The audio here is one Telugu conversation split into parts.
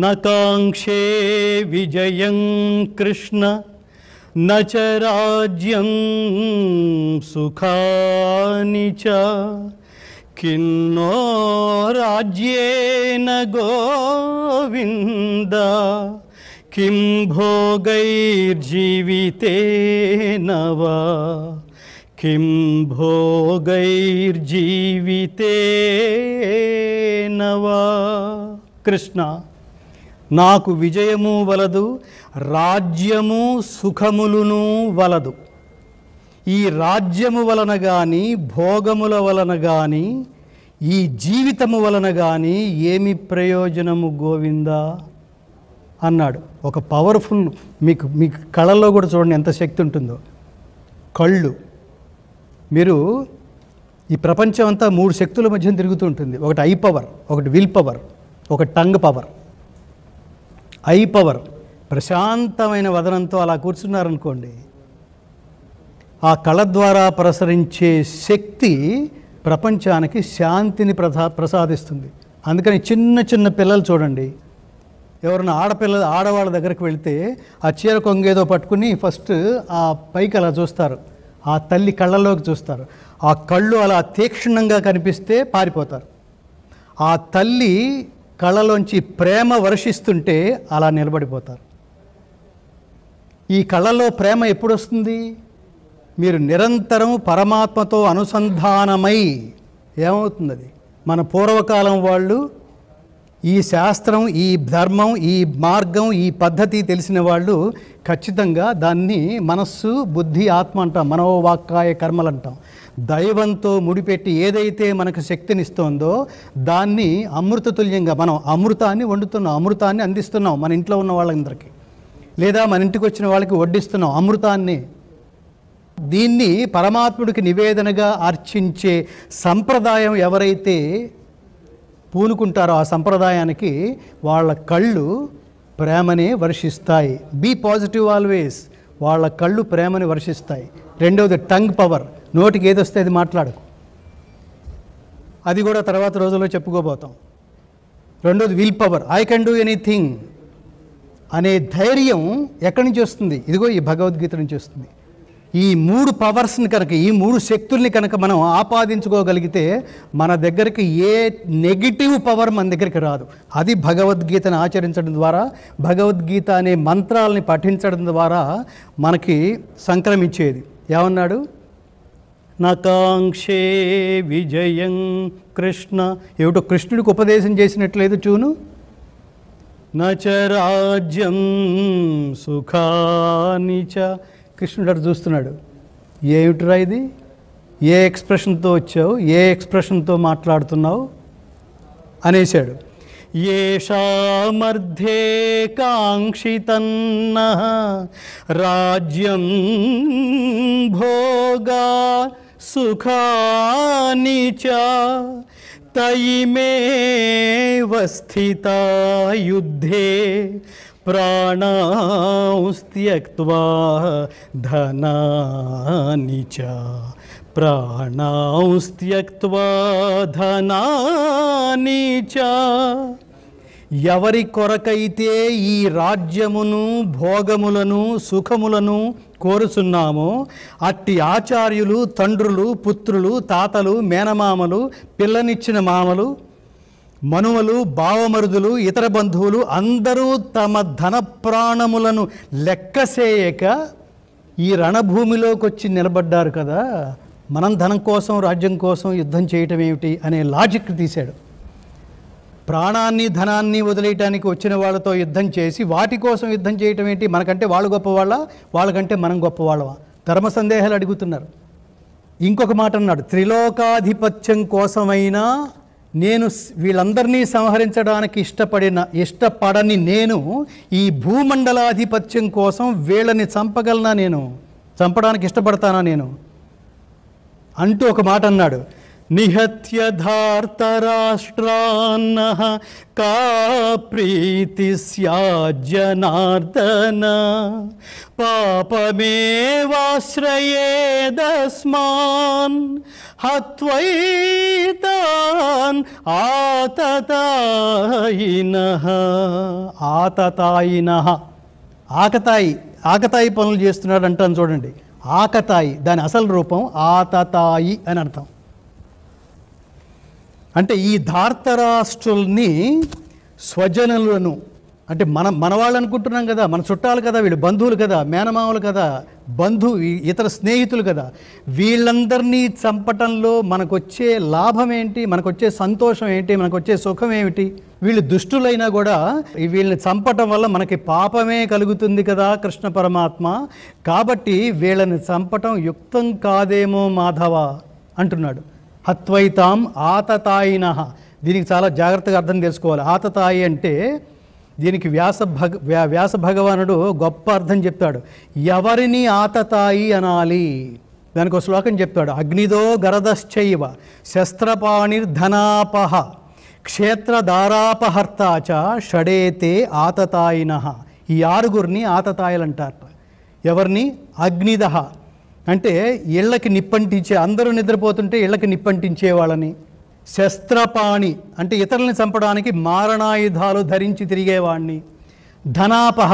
न काङ्क्षे विजयं कृष्ण न च राज्यं सुखानि च किन्नो राज्येन गोविन्द किं भोगैर्जीवितेन वा किं भोगैर्जीवितेन वा నాకు విజయము వలదు రాజ్యము సుఖములును వలదు ఈ రాజ్యము వలన కానీ భోగముల వలన కానీ ఈ జీవితము వలన కానీ ఏమి ప్రయోజనము గోవిందా అన్నాడు ఒక పవర్ఫుల్ మీకు మీ కళల్లో కూడా చూడండి ఎంత శక్తి ఉంటుందో కళ్ళు మీరు ఈ ప్రపంచం అంతా మూడు శక్తుల మధ్య తిరుగుతూ ఉంటుంది ఒకటి ఐ పవర్ ఒకటి విల్ పవర్ ఒక టంగ్ పవర్ ఐ పవర్ ప్రశాంతమైన వదనంతో అలా కూర్చున్నారనుకోండి ఆ కళ ద్వారా ప్రసరించే శక్తి ప్రపంచానికి శాంతిని ప్రసా ప్రసాదిస్తుంది అందుకని చిన్న చిన్న పిల్లలు చూడండి ఎవరైనా ఆడపిల్ల ఆడవాళ్ళ దగ్గరికి వెళితే ఆ చీర కొంగేదో పట్టుకుని ఫస్ట్ ఆ పైకి అలా చూస్తారు ఆ తల్లి కళ్ళలోకి చూస్తారు ఆ కళ్ళు అలా తీక్షణంగా కనిపిస్తే పారిపోతారు ఆ తల్లి కళ్ళలోంచి ప్రేమ వర్షిస్తుంటే అలా నిలబడిపోతారు ఈ కళ్ళలో ప్రేమ ఎప్పుడు వస్తుంది మీరు నిరంతరం పరమాత్మతో అనుసంధానమై ఏమవుతుంది అది మన పూర్వకాలం వాళ్ళు ఈ శాస్త్రం ఈ ధర్మం ఈ మార్గం ఈ పద్ధతి తెలిసిన వాళ్ళు ఖచ్చితంగా దాన్ని మనస్సు బుద్ధి ఆత్మ అంటాం మనోవాక్కాయ కర్మలు అంటాం దైవంతో ముడిపెట్టి ఏదైతే మనకు శక్తినిస్తోందో దాన్ని అమృతతుల్యంగా మనం అమృతాన్ని వండుతున్నాం అమృతాన్ని అందిస్తున్నాం మన ఇంట్లో ఉన్న వాళ్ళందరికీ లేదా మన ఇంటికి వచ్చిన వాళ్ళకి వడ్డిస్తున్నాం అమృతాన్ని దీన్ని పరమాత్ముడికి నివేదనగా అర్చించే సంప్రదాయం ఎవరైతే పూనుకుంటారో ఆ సంప్రదాయానికి వాళ్ళ కళ్ళు ప్రేమనే వర్షిస్తాయి బీ పాజిటివ్ ఆల్వేస్ వాళ్ళ కళ్ళు ప్రేమని వర్షిస్తాయి రెండవది టంగ్ పవర్ నోటికి ఏది వస్తే అది మాట్లాడకు అది కూడా తర్వాత రోజుల్లో చెప్పుకోబోతాం రెండోది will power I can do anything అనే ధైర్యం ఎక్కడి నుంచి వస్తుంది ఇదిగో ఈ భగవద్గీత నుంచి వస్తుంది ఈ మూడు పవర్స్ని కనుక ఈ మూడు శక్తుల్ని కనుక మనం ఆపాదించుకోగలిగితే మన దగ్గరికి ఏ నెగిటివ్ పవర్ మన దగ్గరికి రాదు అది భగవద్గీతను ఆచరించడం ద్వారా భగవద్గీత అనే మంత్రాలని పఠించడం ద్వారా మనకి సంక్రమించేది ఏమన్నాడు నకాంక్షే విజయం కృష్ణ ఏమిటో కృష్ణుడికి ఉపదేశం చేసినట్లేదు చూను నచరాజ్యం సుఖాని చ కృష్ణుడు అటు చూస్తున్నాడు ఏమిటిరా ఇది ఏ ఎక్స్ప్రెషన్తో వచ్చావు ఏ ఎక్స్ప్రెషన్తో మాట్లాడుతున్నావు అనేశాడు ఏషామర్థే కాంక్షితన్న రాజ్యం భోగా సుఖాని చ తయిమేవ యుద్ధే ధనాని చ ప్రాణస్త్యక్వా ధనాని చ ఎవరి కొరకైతే ఈ రాజ్యమును భోగములను సుఖములను కోరుచున్నాము అట్టి ఆచార్యులు తండ్రులు పుత్రులు తాతలు మేనమామలు పిల్లనిచ్చిన మామలు మనుమలు భావమరుదులు ఇతర బంధువులు అందరూ తమ ధన ప్రాణములను లెక్కసేయక ఈ రణభూమిలోకి వచ్చి నిలబడ్డారు కదా మనం ధనం కోసం రాజ్యం కోసం యుద్ధం చేయటం ఏమిటి అనే లాజిక్ తీశాడు ప్రాణాన్ని ధనాన్ని వదిలేయటానికి వచ్చిన వాళ్ళతో యుద్ధం చేసి వాటి కోసం యుద్ధం చేయటం ఏంటి మనకంటే వాళ్ళు గొప్పవాళ్ళ వాళ్ళకంటే మనం గొప్పవాళ్ళవా ధర్మ సందేహాలు అడుగుతున్నారు ఇంకొక మాట అన్నాడు త్రిలోకాధిపత్యం కోసమైనా నేను వీళ్ళందరినీ సంహరించడానికి ఇష్టపడిన ఇష్టపడని నేను ఈ భూమండలాధిపత్యం కోసం వీళ్ళని చంపగలనా నేను చంపడానికి ఇష్టపడతానా నేను అంటూ ఒక మాట అన్నాడు నిహత్యధార్తరాష్ట్రాన్న కా ప్రీతి సజ్జనార్దన పాపమేవాశ్రయేదస్మాన్ హైతాన్ ఆతతాయిన ఆతతాయిన ఆకతాయి ఆకతాయి పనులు చేస్తున్నాడు అంటాను చూడండి ఆకతాయి దాని అసలు రూపం ఆతతాయి అని అర్థం అంటే ఈ ధార్తరాష్ట్రుల్ని స్వజనులను అంటే మన వాళ్ళు అనుకుంటున్నాం కదా మన చుట్టాలు కదా వీళ్ళు బంధువులు కదా మేనమామలు కదా బంధు ఇతర స్నేహితులు కదా వీళ్ళందరినీ చంపటంలో మనకొచ్చే లాభం ఏంటి మనకొచ్చే సంతోషం ఏంటి మనకొచ్చే సుఖం ఏమిటి వీళ్ళు దుష్టులైనా కూడా వీళ్ళని చంపటం వల్ల మనకి పాపమే కలుగుతుంది కదా కృష్ణ పరమాత్మ కాబట్టి వీళ్ళని చంపటం యుక్తం కాదేమో మాధవ అంటున్నాడు హత్వైతాం ఆతతాయిన దీనికి చాలా జాగ్రత్తగా అర్థం తెలుసుకోవాలి ఆతతాయి అంటే దీనికి వ్యాస భగ వ్యా వ్యాస భగవానుడు గొప్ప అర్థం చెప్తాడు ఎవరిని ఆతతాయి అనాలి దానికి ఒక శ్లోకం చెప్తాడు అగ్నిదో గరదశ్చైవ శస్త్రపాణిర్ధనాపహ క్షేత్రధారాపహర్తాచ షడేతే ఆతతాయిన ఈ ఆరుగురిని అంటారు ఎవరిని అగ్నిదహ అంటే ఇళ్ళకి నిప్పంటించే అందరూ నిద్రపోతుంటే ఇళ్ళకి నిప్పంటించే వాళ్ళని శస్త్రపాణి అంటే ఇతరులను చంపడానికి మారణాయుధాలు ధరించి తిరిగేవాణ్ణి ధనాపహ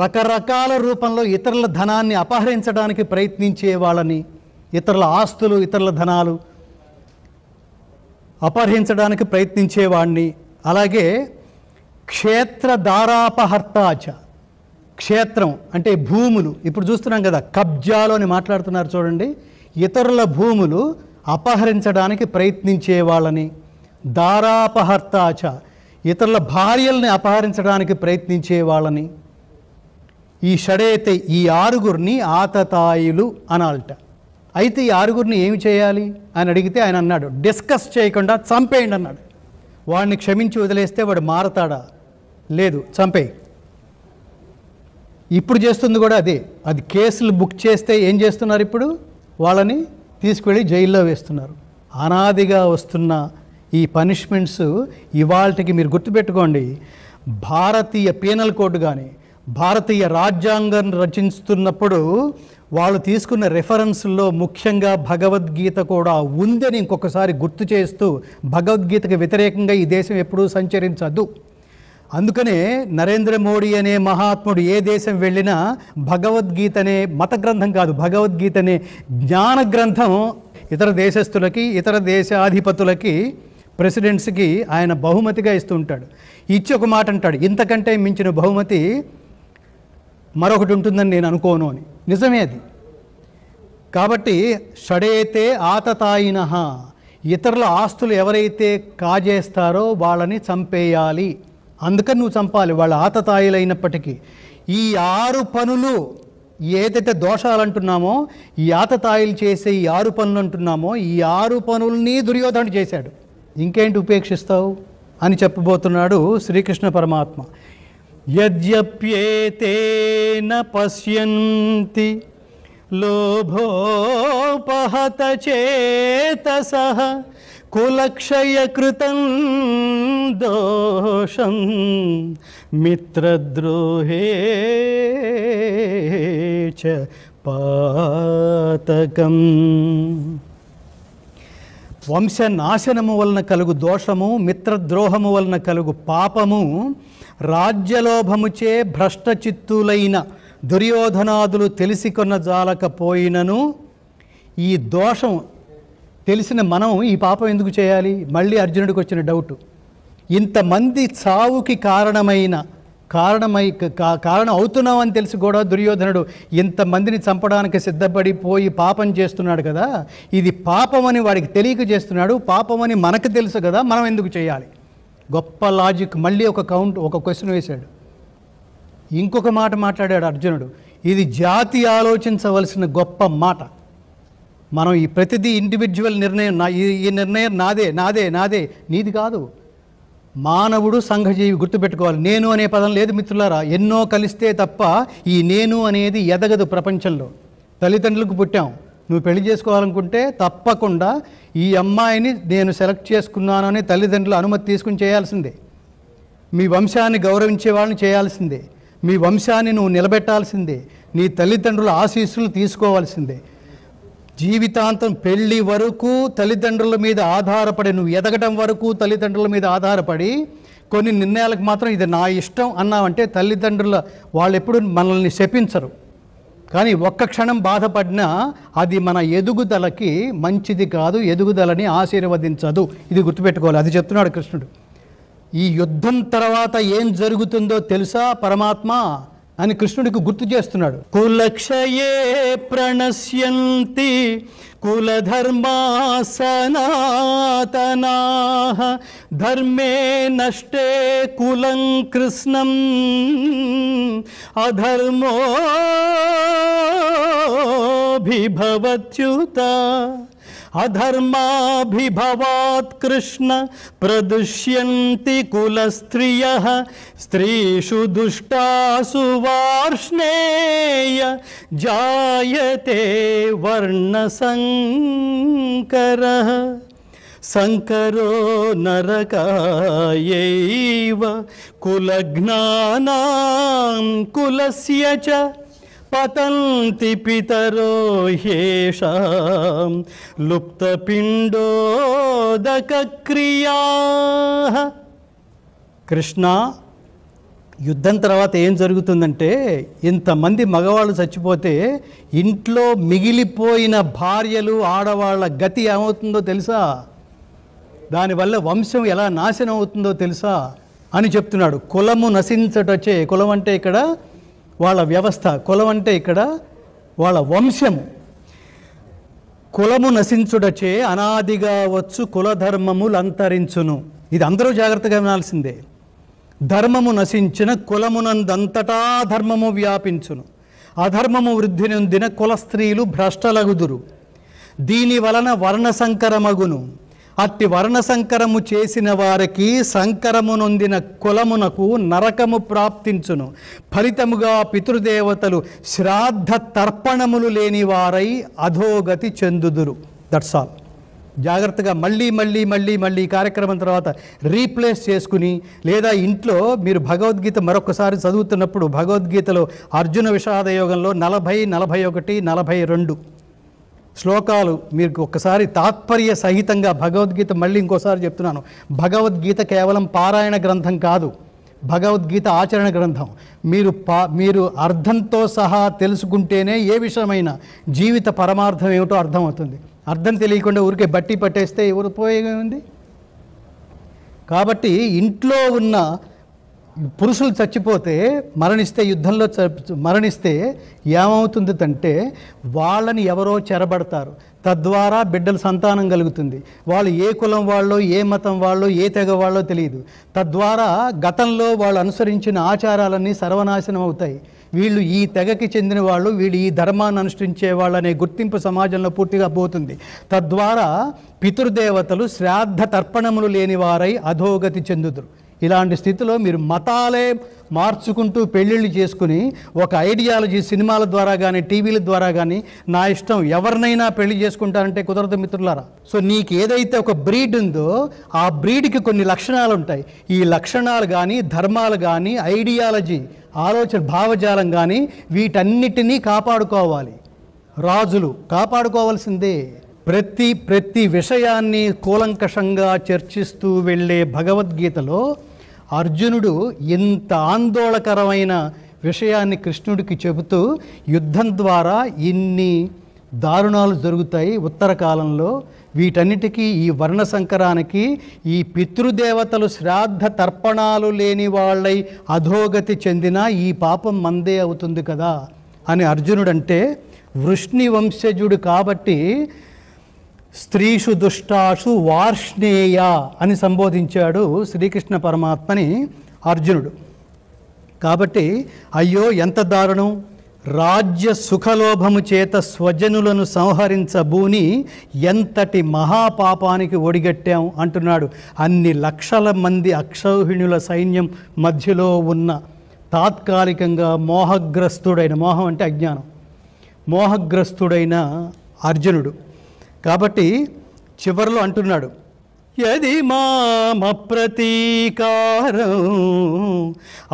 రకరకాల రూపంలో ఇతరుల ధనాన్ని అపహరించడానికి ప్రయత్నించే వాళ్ళని ఇతరుల ఆస్తులు ఇతరుల ధనాలు అపహరించడానికి ప్రయత్నించేవాణ్ణి అలాగే క్షేత్రధారాపహర్తాచ క్షేత్రం అంటే భూములు ఇప్పుడు చూస్తున్నాం కదా కబ్జాలోని మాట్లాడుతున్నారు చూడండి ఇతరుల భూములు అపహరించడానికి ప్రయత్నించే వాళ్ళని దారాపహర్తాచ ఇతరుల భార్యల్ని అపహరించడానికి ప్రయత్నించే వాళ్ళని ఈ షడైతే ఈ ఆరుగురిని ఆతతాయులు అనాలట అయితే ఈ ఆరుగురిని ఏమి చేయాలి అని అడిగితే ఆయన అన్నాడు డిస్కస్ చేయకుండా చంపేయండి అన్నాడు వాడిని క్షమించి వదిలేస్తే వాడు మారతాడా లేదు చంపేయి ఇప్పుడు చేస్తుంది కూడా అదే అది కేసులు బుక్ చేస్తే ఏం చేస్తున్నారు ఇప్పుడు వాళ్ళని తీసుకువెళ్ళి జైల్లో వేస్తున్నారు అనాదిగా వస్తున్న ఈ పనిష్మెంట్స్ ఇవాళకి మీరు గుర్తుపెట్టుకోండి భారతీయ పీనల్ కోడ్ కానీ భారతీయ రాజ్యాంగం రచిస్తున్నప్పుడు వాళ్ళు తీసుకున్న రెఫరెన్స్లో ముఖ్యంగా భగవద్గీత కూడా ఉందని ఇంకొకసారి గుర్తు చేస్తూ భగవద్గీతకు వ్యతిరేకంగా ఈ దేశం ఎప్పుడూ సంచరించదు అందుకనే నరేంద్ర మోడీ అనే మహాత్ముడు ఏ దేశం వెళ్ళినా భగవద్గీత అనే మత గ్రంథం కాదు భగవద్గీత అనే జ్ఞాన గ్రంథం ఇతర దేశస్తులకి ఇతర దేశాధిపతులకి ప్రెసిడెంట్స్కి ఆయన బహుమతిగా ఇస్తుంటాడు ఇచ్చి ఒక మాట అంటాడు ఇంతకంటే మించిన బహుమతి మరొకటి ఉంటుందని నేను అనుకోను అని నిజమే అది కాబట్టి షడేతే ఆతతాయిన ఇతరుల ఆస్తులు ఎవరైతే కాజేస్తారో వాళ్ళని చంపేయాలి అందుకని నువ్వు చంపాలి వాళ్ళ ఆతతాయిలైనప్పటికీ ఈ ఆరు పనులు ఏదైతే దోషాలు అంటున్నామో ఈ ఆతతాయిలు చేసే ఈ ఆరు పనులు అంటున్నామో ఈ ఆరు పనుల్ని దుర్యోధనుడు చేశాడు ఇంకేంటి ఉపేక్షిస్తావు అని చెప్పబోతున్నాడు శ్రీకృష్ణ పరమాత్మ యద్యప్యేతేన పశ్యంతి లోభోపహత చేత సహ కులక్షయకృతం దోషం మిత్రద్రోహే చ పాతకం వంశనాశనము వలన కలుగు దోషము మిత్రద్రోహము వలన కలుగు పాపము రాజ్యలోభముచే భ్రష్టచిత్తులైన దుర్యోధనాదులు తెలిసి కొన్న జాలకపోయినను ఈ దోషం తెలిసిన మనం ఈ పాపం ఎందుకు చేయాలి మళ్ళీ అర్జునుడికి వచ్చిన డౌట్ ఇంతమంది చావుకి కారణమైన కారణమై కారణం అవుతున్నామని తెలిసి కూడా దుర్యోధనుడు ఇంతమందిని చంపడానికి సిద్ధపడిపోయి పాపం చేస్తున్నాడు కదా ఇది పాపమని వాడికి తెలియక చేస్తున్నాడు పాపమని మనకు తెలుసు కదా మనం ఎందుకు చేయాలి గొప్ప లాజిక్ మళ్ళీ ఒక కౌంట్ ఒక క్వశ్చన్ వేశాడు ఇంకొక మాట మాట్లాడాడు అర్జునుడు ఇది జాతి ఆలోచించవలసిన గొప్ప మాట మనం ఈ ప్రతిదీ ఇండివిజువల్ నిర్ణయం నా ఈ నిర్ణయం నాదే నాదే నాదే నీది కాదు మానవుడు సంఘజీవి గుర్తుపెట్టుకోవాలి నేను అనే పదం లేదు మిత్రులారా ఎన్నో కలిస్తే తప్ప ఈ నేను అనేది ఎదగదు ప్రపంచంలో తల్లిదండ్రులకు పుట్టాం నువ్వు పెళ్లి చేసుకోవాలనుకుంటే తప్పకుండా ఈ అమ్మాయిని నేను సెలెక్ట్ చేసుకున్నాను అని తల్లిదండ్రులు అనుమతి తీసుకుని చేయాల్సిందే మీ వంశాన్ని గౌరవించే వాళ్ళని చేయాల్సిందే మీ వంశాన్ని నువ్వు నిలబెట్టాల్సిందే నీ తల్లిదండ్రుల ఆశీస్సులు తీసుకోవాల్సిందే జీవితాంతం పెళ్ళి వరకు తల్లిదండ్రుల మీద ఆధారపడి నువ్వు ఎదగడం వరకు తల్లిదండ్రుల మీద ఆధారపడి కొన్ని నిర్ణయాలకు మాత్రం ఇది నా ఇష్టం అన్నామంటే తల్లిదండ్రుల వాళ్ళు ఎప్పుడు మనల్ని శపించరు కానీ ఒక్క క్షణం బాధపడినా అది మన ఎదుగుదలకి మంచిది కాదు ఎదుగుదలని ఆశీర్వదించదు ఇది గుర్తుపెట్టుకోవాలి అది చెప్తున్నాడు కృష్ణుడు ఈ యుద్ధం తర్వాత ఏం జరుగుతుందో తెలుసా పరమాత్మ అని కృష్ణుడికి గుర్తు చేస్తున్నాడు కులక్షయే ప్రణశ్యంతి కులధర్మా ధర్మే నష్టే కులం కృష్ణం అధర్మో भवत्युत अधर्माभिभवात् कृष्ण प्रदुष्यन्ति कुलस्त्रियः स्त्रीषु दुष्टासु वार्ष्णेय जायते वर्णसङ्करः सङ्करो नरकायैव कुलघ्नानां कुलस्य च పతంతి పితరో లుప్తపిండోదక క్రియా కృష్ణ యుద్ధం తర్వాత ఏం జరుగుతుందంటే ఇంతమంది మగవాళ్ళు చచ్చిపోతే ఇంట్లో మిగిలిపోయిన భార్యలు ఆడవాళ్ళ గతి ఏమవుతుందో తెలుసా దానివల్ల వంశం ఎలా నాశనం అవుతుందో తెలుసా అని చెప్తున్నాడు కులము నశించటచే కులం అంటే ఇక్కడ వాళ్ళ వ్యవస్థ కులం అంటే ఇక్కడ వాళ్ళ వంశము కులము నశించుడచే అనాదిగా వచ్చు కులధర్మములు అంతరించును ఇది అందరూ జాగ్రత్తగా వినాల్సిందే ధర్మము నశించిన కులమునందంతటా ధర్మము వ్యాపించును అధర్మము వృద్ధి నొందిన కుల స్త్రీలు భ్రష్టలగుదురు దీని వలన వర్ణ సంకరమగును అట్టి వర్ణ సంకరము చేసిన వారికి సంకరమునొందిన కులమునకు నరకము ప్రాప్తించును ఫలితముగా పితృదేవతలు శ్రాద్ధ తర్పణములు లేని వారై అధోగతి చెందుదురు దట్స్ ఆల్ జాగ్రత్తగా మళ్ళీ మళ్ళీ మళ్ళీ మళ్ళీ కార్యక్రమం తర్వాత రీప్లేస్ చేసుకుని లేదా ఇంట్లో మీరు భగవద్గీత మరొకసారి చదువుతున్నప్పుడు భగవద్గీతలో అర్జున విషాదయోగంలో నలభై నలభై ఒకటి నలభై రెండు శ్లోకాలు మీకు ఒక్కసారి తాత్పర్య సహితంగా భగవద్గీత మళ్ళీ ఇంకోసారి చెప్తున్నాను భగవద్గీత కేవలం పారాయణ గ్రంథం కాదు భగవద్గీత ఆచరణ గ్రంథం మీరు పా మీరు అర్థంతో సహా తెలుసుకుంటేనే ఏ విషయమైన జీవిత పరమార్థం ఏమిటో అర్థమవుతుంది అర్థం తెలియకుండా ఊరికే బట్టి పట్టేస్తే ఎవరు ఉంది కాబట్టి ఇంట్లో ఉన్న పురుషులు చచ్చిపోతే మరణిస్తే యుద్ధంలో మరణిస్తే ఏమవుతుంది అంటే వాళ్ళని ఎవరో చెరబడతారు తద్వారా బిడ్డలు సంతానం కలుగుతుంది వాళ్ళు ఏ కులం వాళ్ళో ఏ మతం వాళ్ళో ఏ తెగ వాళ్ళో తెలియదు తద్వారా గతంలో వాళ్ళు అనుసరించిన ఆచారాలన్నీ సర్వనాశనం అవుతాయి వీళ్ళు ఈ తెగకి చెందిన వాళ్ళు వీళ్ళు ఈ ధర్మాన్ని అనుష్ఠించే వాళ్ళనే గుర్తింపు సమాజంలో పూర్తిగా పోతుంది తద్వారా పితృదేవతలు శ్రాద్ధ తర్పణములు లేని వారై అధోగతి చెందుతురు ఇలాంటి స్థితిలో మీరు మతాలే మార్చుకుంటూ పెళ్ళిళ్ళు చేసుకుని ఒక ఐడియాలజీ సినిమాల ద్వారా కానీ టీవీల ద్వారా కానీ నా ఇష్టం ఎవరినైనా పెళ్లి చేసుకుంటారంటే కుదరదు మిత్రులారా సో నీకు ఏదైతే ఒక బ్రీడ్ ఉందో ఆ బ్రీడ్కి కొన్ని లక్షణాలు ఉంటాయి ఈ లక్షణాలు కానీ ధర్మాలు కానీ ఐడియాలజీ ఆలోచన భావజాలం కానీ వీటన్నిటినీ కాపాడుకోవాలి రాజులు కాపాడుకోవాల్సిందే ప్రతి ప్రతి విషయాన్ని కూలంకషంగా చర్చిస్తూ వెళ్ళే భగవద్గీతలో అర్జునుడు ఇంత ఆందోళకరమైన విషయాన్ని కృష్ణుడికి చెబుతూ యుద్ధం ద్వారా ఇన్ని దారుణాలు జరుగుతాయి ఉత్తర కాలంలో వీటన్నిటికీ ఈ వర్ణ సంకరానికి ఈ పితృదేవతలు శ్రాద్ధ తర్పణాలు లేని వాళ్ళై అధోగతి చెందిన ఈ పాపం మందే అవుతుంది కదా అని అర్జునుడంటే వృష్ణి వంశజుడు కాబట్టి స్త్రీషు దుష్టాషు వార్ష్ణేయ అని సంబోధించాడు శ్రీకృష్ణ పరమాత్మని అర్జునుడు కాబట్టి అయ్యో ఎంత దారుణం రాజ్య సుఖలోభము చేత స్వజనులను సంహరించబూని ఎంతటి మహాపాపానికి ఒడిగట్టాం అంటున్నాడు అన్ని లక్షల మంది అక్షౌహిణుల సైన్యం మధ్యలో ఉన్న తాత్కాలికంగా మోహగ్రస్తుడైన మోహం అంటే అజ్ఞానం మోహగ్రస్తుడైన అర్జునుడు కాబట్టి చివరిలో అంటున్నాడు యది మామ ప్రతీకారం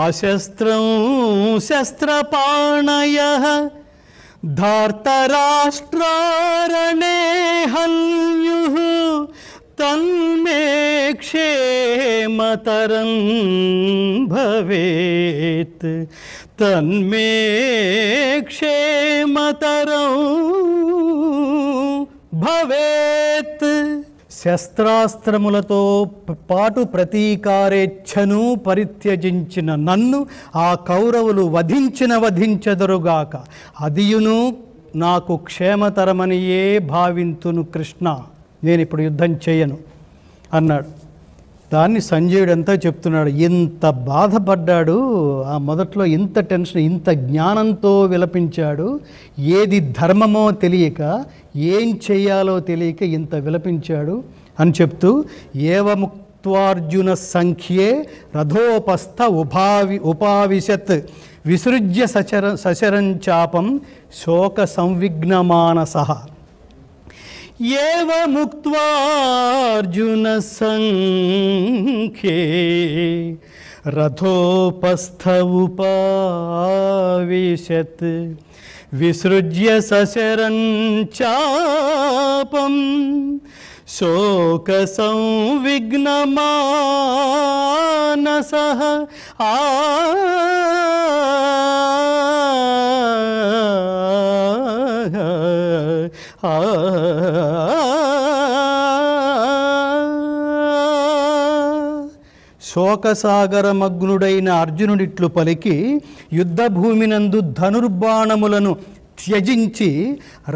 అశస్త్రం శస్త్రపాణయ ధార్తరాష్ట్రారణే హన్యు తన్మే క్షేమతరం భవేత్ తన్మే క్షేమతరం భవేత్ శస్త్రాస్త్రములతో పాటు ప్రతీకారేచ్ఛను పరిత్యజించిన నన్ను ఆ కౌరవులు వధించిన వధించెదరుగాక అదియును నాకు క్షేమతరమనియే భావింతును కృష్ణ నేను ఇప్పుడు యుద్ధం చేయను అన్నాడు దాన్ని సంజయుడు సంజయుడంతా చెప్తున్నాడు ఇంత బాధపడ్డాడు ఆ మొదట్లో ఇంత టెన్షన్ ఇంత జ్ఞానంతో విలపించాడు ఏది ధర్మమో తెలియక ఏం చేయాలో తెలియక ఇంత విలపించాడు అని చెప్తూ ఏవముక్త్వార్జున సంఖ్యే రథోపస్థ ఉపావి ఉపావిశత్ విసృజ్య సచర సచరం చాపం శోక సంవిఘ్నమానసహ एव मुक्त्वार्जुनसङ्ख्ये रथोपस्थ उपाविशत् विसृज्य सशरं शोक शोकसंविघ्नमानसः आ శోకసాగరమగ్నుడైన అర్జునుడిట్లు పలికి యుద్ధభూమినందు ధనుర్బాణములను త్యజించి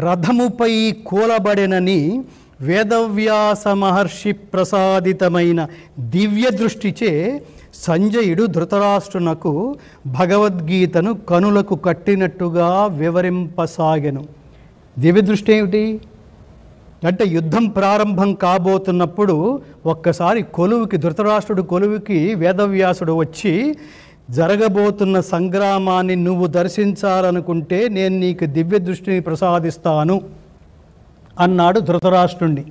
రథముపై కూలబడెనని వేదవ్యాస మహర్షి ప్రసాదితమైన దివ్య దృష్టిచే సంజయుడు ధృతరాష్ట్రునకు భగవద్గీతను కనులకు కట్టినట్టుగా వివరింపసాగెను దివ్యదృష్టి ఏమిటి అంటే యుద్ధం ప్రారంభం కాబోతున్నప్పుడు ఒక్కసారి కొలువుకి ధృతరాష్ట్రుడు కొలువుకి వేదవ్యాసుడు వచ్చి జరగబోతున్న సంగ్రామాన్ని నువ్వు దర్శించాలనుకుంటే నేను నీకు దివ్య దృష్టిని ప్రసాదిస్తాను అన్నాడు ధృతరాష్ట్రుణ్ణి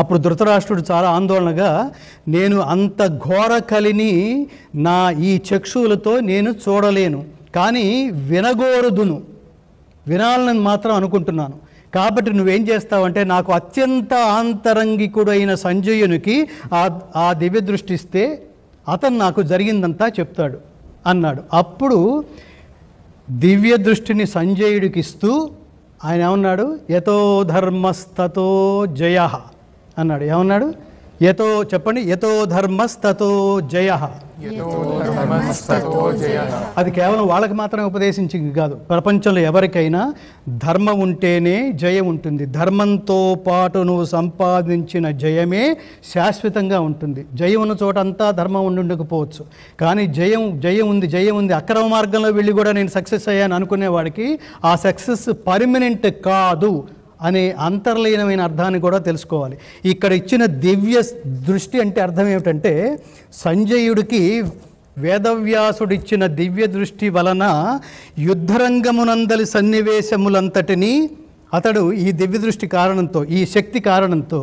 అప్పుడు ధృతరాష్ట్రుడు చాలా ఆందోళనగా నేను అంత ఘోర కలిని నా ఈ చక్షువులతో నేను చూడలేను కానీ వినగోరుదును వినాలని మాత్రం అనుకుంటున్నాను కాబట్టి నువ్వేం చేస్తావంటే నాకు అత్యంత ఆంతరంగికుడైన సంజయునికి ఆ ఆ దివ్య దృష్టిస్తే అతను నాకు జరిగిందంతా చెప్తాడు అన్నాడు అప్పుడు దివ్య దృష్టిని సంజయుడికి ఇస్తూ ఆయన ఏమన్నాడు యతో ధర్మస్తతో జయ అన్నాడు ఏమన్నాడు ఎతో చెప్పండి యతో ధర్మస్తతో జయ అది కేవలం వాళ్ళకి మాత్రమే ఉపదేశించింది కాదు ప్రపంచంలో ఎవరికైనా ధర్మం ఉంటేనే జయం ఉంటుంది ధర్మంతో పాటు నువ్వు సంపాదించిన జయమే శాశ్వతంగా ఉంటుంది జయం ఉన్న చోట అంతా ధర్మం ఉండుండకపోవచ్చు కానీ జయం జయం ఉంది జయం ఉంది అక్రమ మార్గంలో వెళ్ళి కూడా నేను సక్సెస్ అయ్యాను అనుకునే వాడికి ఆ సక్సెస్ పర్మనెంట్ కాదు అనే అంతర్లీనమైన అర్థాన్ని కూడా తెలుసుకోవాలి ఇక్కడ ఇచ్చిన దివ్య దృష్టి అంటే అర్థం ఏమిటంటే సంజయుడికి వేదవ్యాసుడిచ్చిన దివ్య దృష్టి వలన యుద్ధరంగమునందలి సన్నివేశములంతటినీ అతడు ఈ దివ్య దృష్టి కారణంతో ఈ శక్తి కారణంతో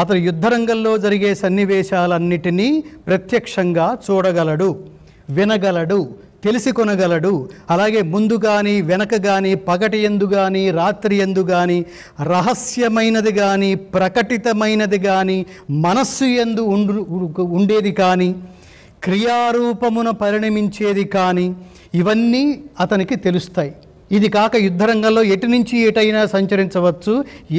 అతడు యుద్ధరంగంలో జరిగే సన్నివేశాలన్నిటినీ ప్రత్యక్షంగా చూడగలడు వినగలడు తెలిసి కొనగలడు అలాగే ముందు కానీ వెనక కానీ పగటి ఎందు కానీ రాత్రి ఎందు కానీ రహస్యమైనది కానీ ప్రకటితమైనది కానీ మనస్సు ఎందు ఉండేది కానీ క్రియారూపమున పరిణమించేది కానీ ఇవన్నీ అతనికి తెలుస్తాయి ఇది కాక యుద్ధరంగంలో ఎటు నుంచి ఎటైనా సంచరించవచ్చు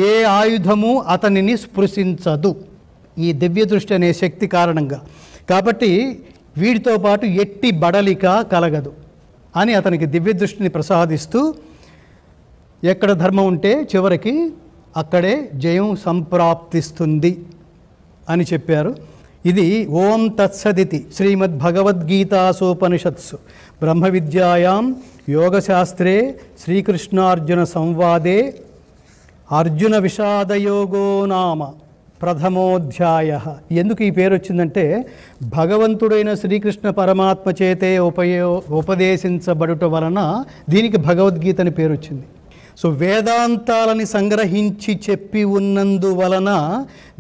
ఏ ఆయుధము అతనిని స్పృశించదు ఈ దివ్య దృష్టి అనే శక్తి కారణంగా కాబట్టి వీడితో పాటు ఎట్టి బడలిక కలగదు అని అతనికి దివ్య దృష్టిని ప్రసాదిస్తూ ఎక్కడ ధర్మం ఉంటే చివరికి అక్కడే జయం సంప్రాప్తిస్తుంది అని చెప్పారు ఇది ఓం తత్సదితి శ్రీమద్ భగవద్గీతాసోపనిషత్సు బ్రహ్మ విద్యాయాం యోగశాస్త్రే శ్రీకృష్ణార్జున సంవాదే అర్జున విషాదయోగో నామ ప్రథమోధ్యాయ ఎందుకు ఈ పేరు వచ్చిందంటే భగవంతుడైన శ్రీకృష్ణ పరమాత్మ చేతే ఉపయో ఉపదేశించబడుట వలన దీనికి భగవద్గీత అని పేరు వచ్చింది సో వేదాంతాలని సంగ్రహించి చెప్పి ఉన్నందు వలన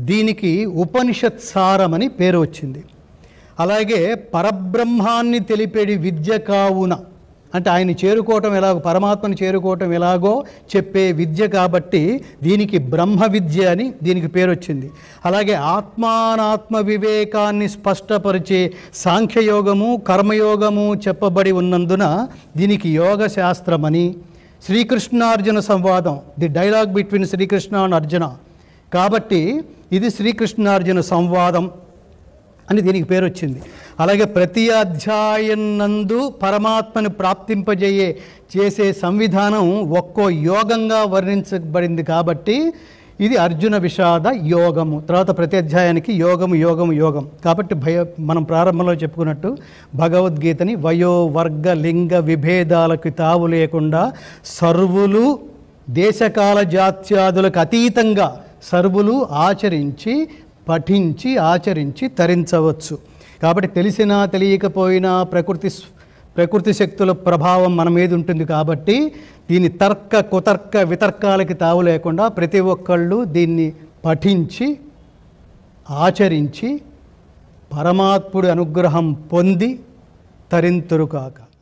దీనికి ఉపనిషత్ సారమని పేరు వచ్చింది అలాగే పరబ్రహ్మాన్ని తెలిపేడి విద్య కావున అంటే ఆయన చేరుకోవటం ఎలాగో పరమాత్మను చేరుకోవటం ఎలాగో చెప్పే విద్య కాబట్టి దీనికి బ్రహ్మ విద్య అని దీనికి పేరు వచ్చింది అలాగే ఆత్మానాత్మ వివేకాన్ని స్పష్టపరిచే సాంఖ్యయోగము కర్మయోగము చెప్పబడి ఉన్నందున దీనికి యోగ శాస్త్రమని శ్రీకృష్ణార్జున సంవాదం the dialogue between Sri Krishna and Arjuna కాబట్టి ఇది శ్రీకృష్ణార్జున సంవాదం అని దీనికి పేరు వచ్చింది అలాగే ప్రతి నందు పరమాత్మను ప్రాప్తింపజేయే చేసే సంవిధానం ఒక్కో యోగంగా వర్ణించబడింది కాబట్టి ఇది అర్జున విషాద యోగము తర్వాత ప్రతి అధ్యాయానికి యోగము యోగము యోగం కాబట్టి భయ మనం ప్రారంభంలో చెప్పుకున్నట్టు భగవద్గీతని వయో వర్గ లింగ విభేదాలకు తావు లేకుండా సర్వులు దేశకాల జాత్యాదులకు అతీతంగా సర్వులు ఆచరించి పఠించి ఆచరించి తరించవచ్చు కాబట్టి తెలిసినా తెలియకపోయినా ప్రకృతి ప్రకృతి శక్తుల ప్రభావం మన మీద ఉంటుంది కాబట్టి దీని తర్క కుతర్క వితర్కాలకి తావు లేకుండా ప్రతి ఒక్కళ్ళు దీన్ని పఠించి ఆచరించి పరమాత్ముడి అనుగ్రహం పొంది తరింతురుకాక